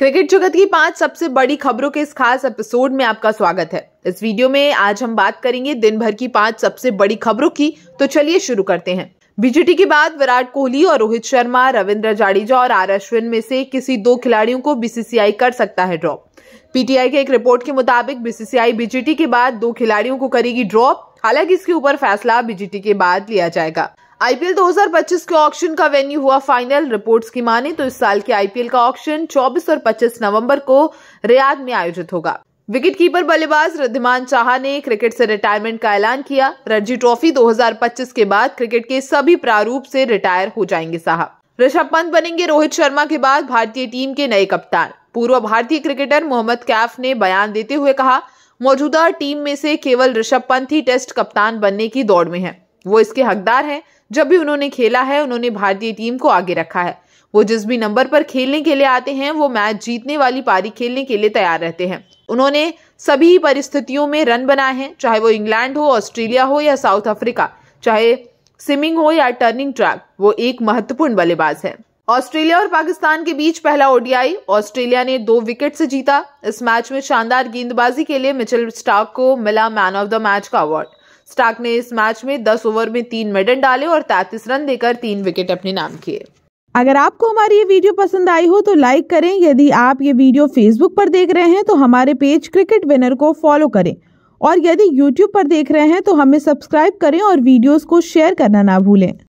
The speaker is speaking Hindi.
क्रिकेट जगत की पांच सबसे बड़ी खबरों के इस खास एपिसोड में आपका स्वागत है इस वीडियो में आज हम बात करेंगे दिन भर की पांच सबसे बड़ी खबरों की तो चलिए शुरू करते हैं बीजेटी के बाद विराट कोहली और रोहित शर्मा रविंद्र जाडेजा और आर अश्विन में से किसी दो खिलाड़ियों को बीसीसीआई कर सकता है ड्रॉप पीटीआई के एक रिपोर्ट के मुताबिक बीसीसीआई बीजेटी के बाद दो खिलाड़ियों को करेगी ड्रॉप हालांकि इसके ऊपर फैसला बीजेटी के बाद लिया जाएगा आईपीएल 2025 के ऑक्शन का वेन्यू हुआ फाइनल रिपोर्ट्स की माने तो इस साल के आईपीएल का ऑक्शन 24 और 25 नवंबर को रियाद में आयोजित होगा विकेट कीपर बल्लेबाज रिद्धिमान चाह ने क्रिकेट से रिटायरमेंट का ऐलान किया रणजी ट्रॉफी 2025 के बाद क्रिकेट के सभी प्रारूप से रिटायर हो जाएंगे साहब ऋषभ पंत बनेंगे रोहित शर्मा के बाद भारतीय टीम के नए कप्तान पूर्व भारतीय क्रिकेटर मोहम्मद कैफ ने बयान देते हुए कहा मौजूदा टीम में से केवल ऋषभ पंत ही टेस्ट कप्तान बनने की दौड़ में है वो इसके हकदार हैं जब भी उन्होंने खेला है उन्होंने भारतीय टीम को आगे रखा है वो जिस भी नंबर पर खेलने के लिए आते हैं वो मैच जीतने वाली पारी खेलने के लिए तैयार रहते हैं उन्होंने सभी परिस्थितियों में रन बनाए हैं चाहे वो इंग्लैंड हो ऑस्ट्रेलिया हो या साउथ अफ्रीका चाहे स्विमिंग हो या टर्निंग ट्रैक वो एक महत्वपूर्ण बल्लेबाज है ऑस्ट्रेलिया और पाकिस्तान के बीच पहला ओडीआई ऑस्ट्रेलिया ने दो विकेट से जीता इस मैच में शानदार गेंदबाजी के लिए मिचेल स्टॉक को मिला मैन ऑफ द मैच का अवार्ड स्टार्क ने इस मैच में 10 ओवर में तीन मेडल डाले और 33 रन देकर तीन विकेट अपने नाम किए अगर आपको हमारी ये वीडियो पसंद आई हो तो लाइक करें यदि आप ये वीडियो फेसबुक पर देख रहे हैं तो हमारे पेज क्रिकेट विनर को फॉलो करें और यदि यूट्यूब पर देख रहे हैं तो हमें सब्सक्राइब करें और वीडियोस को शेयर करना ना भूलें